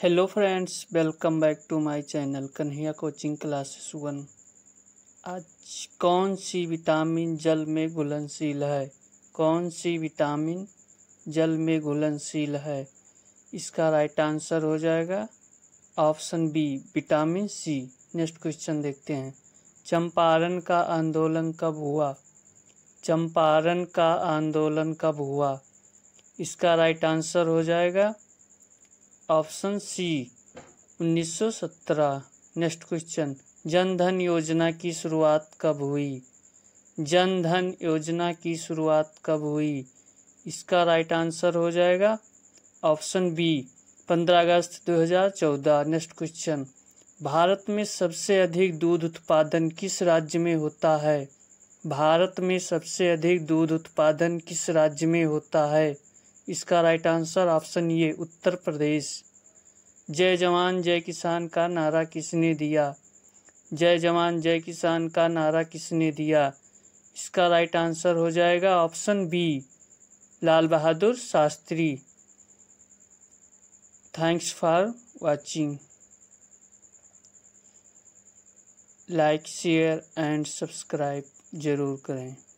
hello friends welcome back to my channel Kanhaiya coaching classes one आज कौन C vitamin जल में घुलनशील है कौन सी विटामिन जल में घुलनशील है इसका राइट आंसर हो जाएगा option B vitamin C next question देखते हैं चंपारण का आंदोलन कब हुआ चंपारण का आंदोलन कब हुआ इसका राइट आंसर हो जाएगा ऑप्शन सी 1917 नेक्स्ट क्वेश्चन जन धन योजना की शुरुआत कब हुई जन धन योजना की शुरुआत कब हुई इसका राइट आंसर हो जाएगा ऑप्शन बी 15 अगस्त 2014 नेक्स्ट क्वेश्चन भारत में सबसे अधिक दूध उत्पादन किस राज्य में होता है भारत में सबसे अधिक दूध उत्पादन किस राज्य में होता है इसका राइट आंसर ऑप्शन ये उत्तर प्रदेश जय जवान जय किसान का नारा किसने दिया जय जवान जय किसान का नारा किसने दिया इसका राइट आंसर हो जाएगा option B Lal Bahadur Shastri thanks for watching like share and subscribe ज़रूर करें